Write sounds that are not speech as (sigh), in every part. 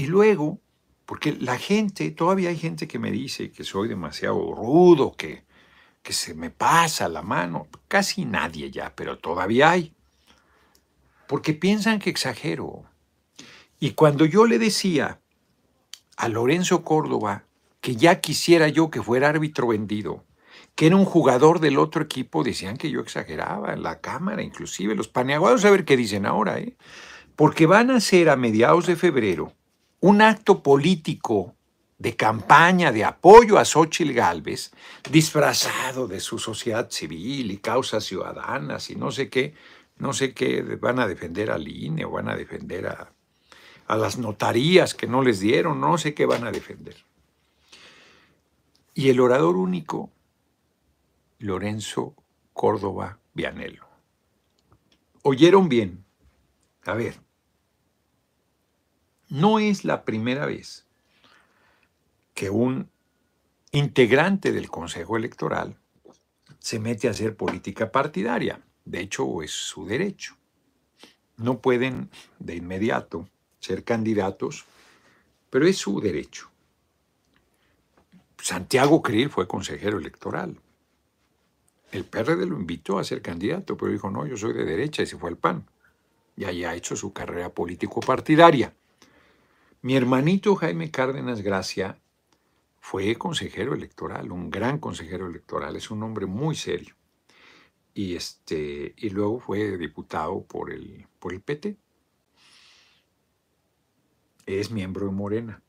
Y luego, porque la gente, todavía hay gente que me dice que soy demasiado rudo, que, se me pasa la mano. Casi nadie ya, pero todavía hay. Porque piensan que exagero. Y cuando yo le decía a Lorenzo Córdoba que ya quisiera yo que fuera árbitro vendido, que era un jugador del otro equipo, decían que yo exageraba, en la cámara inclusive, los paneaguados a ver qué dicen ahora, ¿eh? porque van a ser a mediados de febrero un acto político de campaña de apoyo a Xochitl Gálvez, disfrazado de su sociedad civil y causas ciudadanas y no sé qué, no sé qué, van a defender al INE o van a defender a, a las notarías que no les dieron, no sé qué van a defender. Y el orador único, Lorenzo Córdoba Vianello. Oyeron bien. A ver, no es la primera vez que un integrante del Consejo Electoral se mete a hacer política partidaria. De hecho, es su derecho. No pueden de inmediato ser candidatos, pero es su derecho. Santiago Creel fue consejero electoral. El PRD lo invitó a ser candidato, pero dijo, no, yo soy de derecha y se fue al PAN. Y ahí ha hecho su carrera político-partidaria. Mi hermanito Jaime Cárdenas Gracia fue consejero electoral, un gran consejero electoral, es un hombre muy serio. Y, este, y luego fue diputado por el, por el PT. Es miembro de Morena.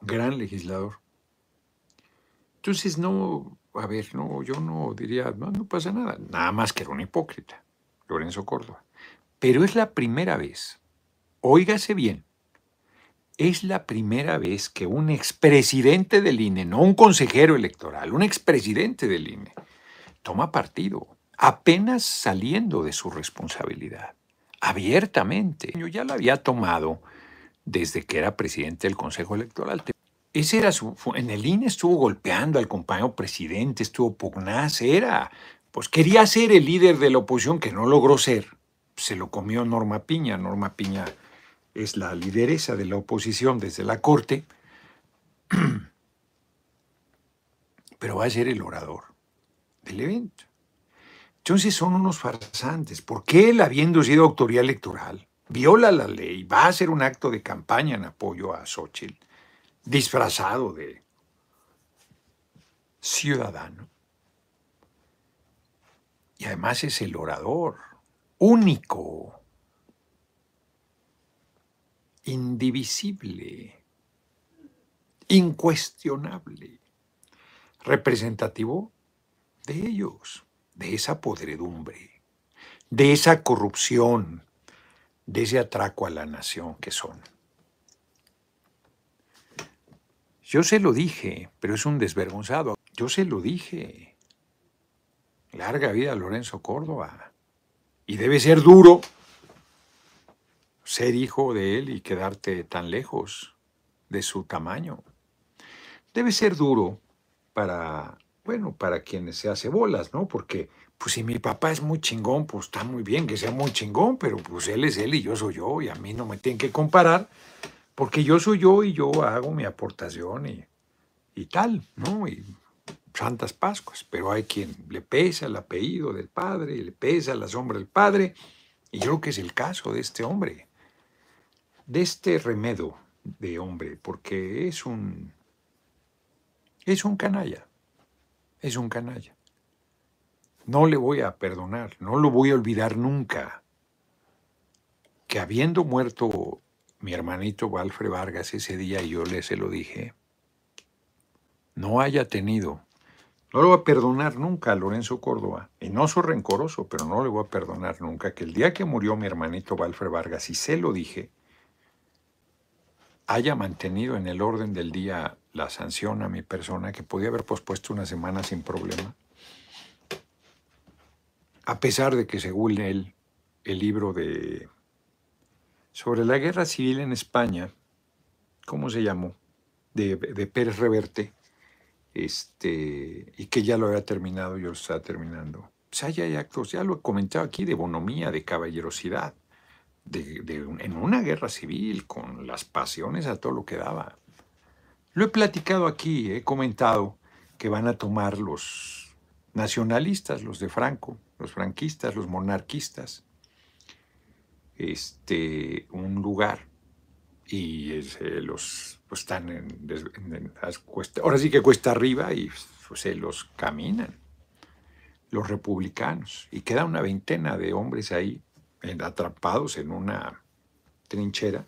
Gran legislador. Entonces, no, a ver, no, yo no diría, no, no pasa nada. Nada más que era un hipócrita, Lorenzo Córdoba. Pero es la primera vez Óigase bien, es la primera vez que un expresidente del INE, no un consejero electoral, un expresidente del INE, toma partido, apenas saliendo de su responsabilidad, abiertamente. Yo ya la había tomado desde que era presidente del Consejo Electoral. Ese era su, en el INE estuvo golpeando al compañero presidente, estuvo pugnaz, era, pues quería ser el líder de la oposición que no logró ser. Se lo comió Norma Piña, Norma Piña es la lideresa de la oposición desde la Corte, (clears throat) pero va a ser el orador del evento. Entonces son unos farsantes, porque él, habiendo sido autoría electoral, viola la ley, va a hacer un acto de campaña en apoyo a Xochitl, disfrazado de ciudadano. Y además es el orador único indivisible, incuestionable, representativo de ellos, de esa podredumbre, de esa corrupción, de ese atraco a la nación que son. Yo se lo dije, pero es un desvergonzado. Yo se lo dije. Larga vida a Lorenzo Córdoba. Y debe ser duro ser hijo de Él y quedarte tan lejos de su tamaño. Debe ser duro para, bueno, para quienes se hace bolas, ¿no? Porque, pues si mi papá es muy chingón, pues está muy bien que sea muy chingón, pero pues él es él y yo soy yo y a mí no me tienen que comparar porque yo soy yo y yo hago mi aportación y, y tal, ¿no? Y santas Pascuas, pero hay quien le pesa el apellido del padre, le pesa la sombra del padre, y yo creo que es el caso de este hombre de este remedo de hombre, porque es un, es un canalla, es un canalla. No le voy a perdonar, no lo voy a olvidar nunca, que habiendo muerto mi hermanito Valfre Vargas ese día, y yo le se lo dije, no haya tenido no lo voy a perdonar nunca a Lorenzo Córdoba. Y no soy rencoroso, pero no le voy a perdonar nunca que el día que murió mi hermanito Walfred Vargas, y se lo dije, haya mantenido en el orden del día la sanción a mi persona, que podía haber pospuesto una semana sin problema, a pesar de que según él, el libro de sobre la guerra civil en España, ¿cómo se llamó? De, de Pérez Reverte, este, y que ya lo había terminado, yo lo estaba terminando. sea, pues ya hay actos, ya lo he comentado aquí, de bonomía, de caballerosidad, en una guerra civil, con las pasiones a todo lo que daba. Lo he platicado aquí, he comentado que van a tomar los nacionalistas, los de Franco, los franquistas, los monarquistas, este, un lugar y eh, los pues, están en, ahora sí que cuesta arriba y pues, se los caminan los republicanos y queda una veintena de hombres ahí atrapados en una trinchera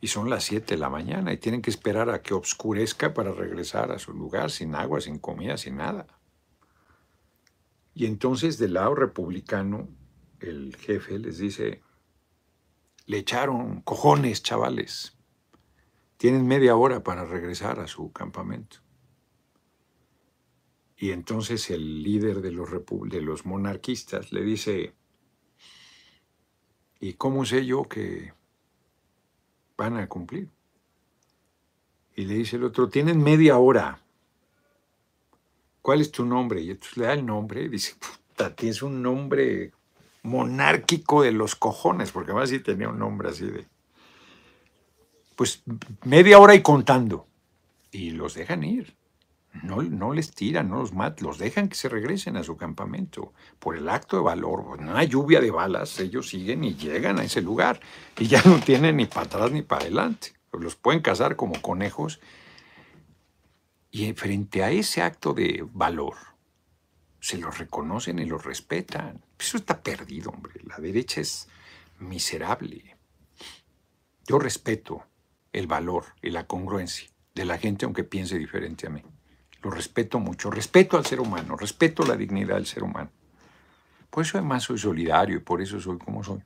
y son las 7 de la mañana y tienen que esperar a que oscurezca para regresar a su lugar sin agua, sin comida, sin nada. Y entonces del lado republicano el jefe les dice, le echaron cojones, chavales. Tienen media hora para regresar a su campamento. Y entonces el líder de los, de los monarquistas le dice, ¿Y cómo sé yo que van a cumplir? Y le dice el otro, tienen media hora. ¿Cuál es tu nombre? Y entonces le da el nombre, y dice, puta, tienes un nombre monárquico de los cojones, porque además sí tenía un nombre así de... Pues media hora y contando. Y los dejan ir no, les tiran, no los matan, los dejan que se regresen a su campamento por el acto de valor. No una lluvia de balas, ellos siguen y llegan a ese lugar y ya (laughs) no tienen ni para atrás ni para adelante. los pueden cazar como conejos. Y frente a ese acto de valor, se los reconocen y los respetan. Eso está perdido, hombre. La derecha es miserable. Yo respeto el valor y la congruencia de la gente aunque piense diferente a mí. Lo respeto mucho, respeto al ser humano, respeto la dignidad del ser humano. Por eso además soy solidario y por eso soy como soy.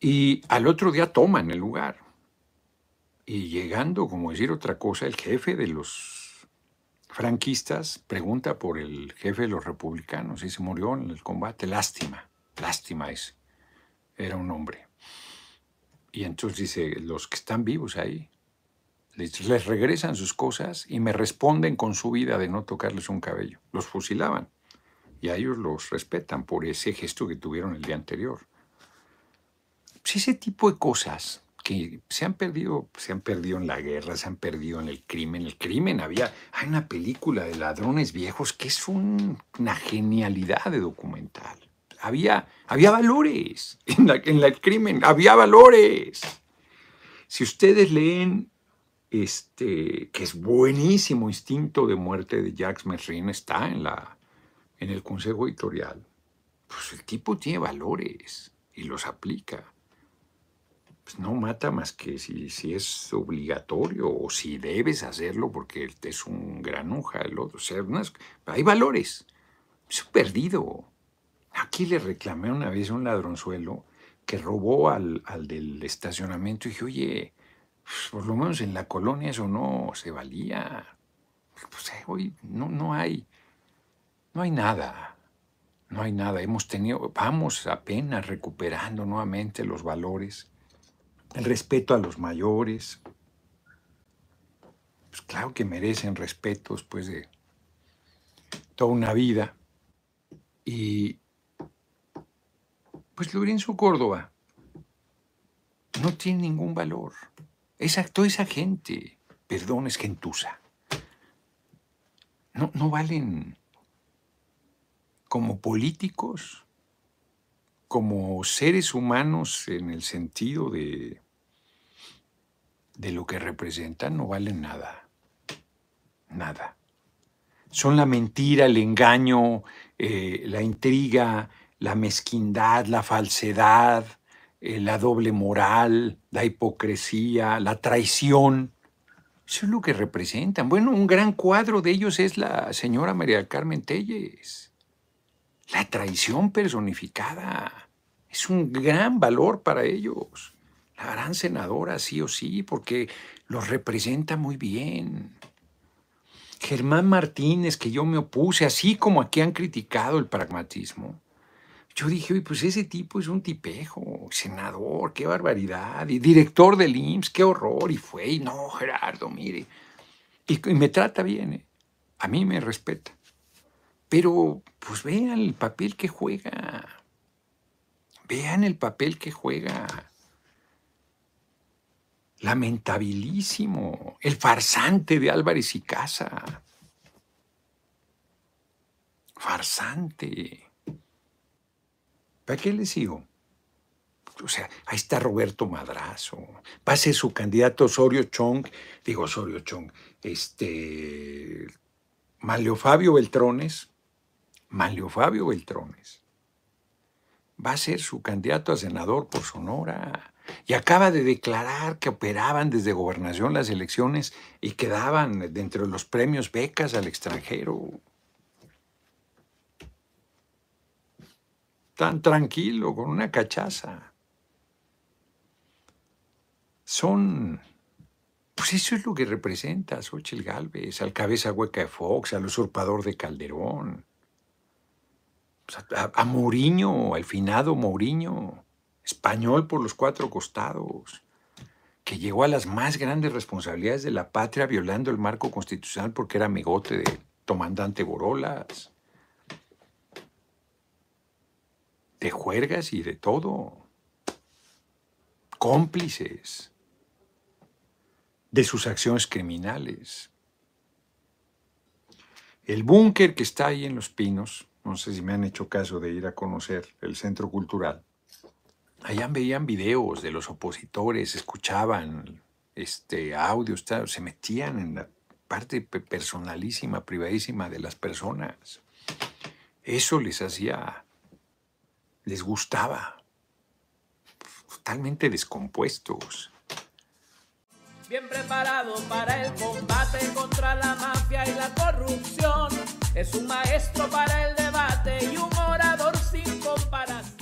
Y al otro día toman el lugar. Y llegando, como decir otra cosa, el jefe de los franquistas pregunta por el jefe de los republicanos y se murió en el combate. Lástima, lástima es. Era un hombre. Y entonces dice, los que están vivos ahí, les, regresan sus cosas y me responden con su vida de no tocarles un cabello. Los fusilaban y a ellos los respetan por ese gesto que tuvieron el día anterior. Pues ese tipo de cosas que se han perdido, se han perdido en la guerra, se han perdido en el crimen. El crimen había, hay una película de ladrones viejos que es una genialidad de documental. Había, había valores en, en el crimen, había valores. Si ustedes leen este, que es buenísimo, Instinto de Muerte de Jacques Merrin, está en, la, en el consejo editorial. Pues el tipo tiene valores y los aplica. Pues no mata más que si, si es obligatorio o si debes hacerlo porque es un granuja, el otro. O hay valores. Es perdido. Aquí le reclamé una vez a un ladronzuelo que robó al, al del estacionamiento y dije, oye, pues, por lo menos en la colonia eso no se valía. Pues, eh, hoy no, no hay, no hay nada, no hay nada. Hemos tenido, vamos apenas recuperando nuevamente los valores, el respeto a los mayores. Pues claro que merecen respeto después pues, de toda una vida. Y pues Lorenzo Córdoba no tiene ningún valor. Exacto, esa gente. Perdón, es gentuza. No, valen como políticos, como seres humanos en el sentido de, de lo que representan, no valen nada. Nada. Son la mentira, el engaño, eh, la intriga, la mezquindad, la falsedad, eh, la doble moral, la hipocresía, la traición. Eso es lo que representan. Bueno, un gran cuadro de ellos es la señora María Carmen Telles. La traición personificada. Es un gran valor para ellos. La gran senadora sí o sí, porque los representa muy bien. Germán Martínez, que yo me opuse, así como aquí han criticado el pragmatismo, yo dije, oye, pues ese tipo es un tipejo, senador, qué barbaridad, y director del IMSS, qué horror, y fue, y no, Gerardo, mire, y, me trata bien, ¿eh? a mí me respeta, pero pues vean el papel que juega, vean el papel que juega, lamentabilísimo, el farsante de Álvarez y Casa, farsante. ¿Para qué le sigo? O sea, ahí está Roberto Madrazo. Va a ser su candidato Osorio Chong, digo Osorio Chong, este, Malio Fabio Beltrones, Malio Fabio Beltrones. Va a ser su candidato a senador por Sonora. Y acaba de declarar que operaban desde gobernación las elecciones y quedaban dentro de los premios becas al extranjero. tan tranquilo con una cachaza. Son, pues eso es lo que representa a Xochitl Galvez, al cabeza hueca de Fox, al usurpador de Calderón, a, Mourinho, al finado Mourinho, español por los cuatro costados que llegó a las más grandes responsabilidades de la patria violando el marco constitucional porque era amigote de comandante gorolas... de juergas y de todo. Cómplices de sus acciones criminales. El búnker que está ahí en Los Pinos, no sé si me han hecho caso de ir a conocer el centro cultural, allá veían videos de los opositores, escuchaban este, audios, se metían en la parte personalísima, privadísima de las personas. Eso les hacía les gustaba. Totalmente descompuestos. Bien preparado para el combate contra la mafia y la corrupción. Es un maestro para el debate y un orador sin comparación.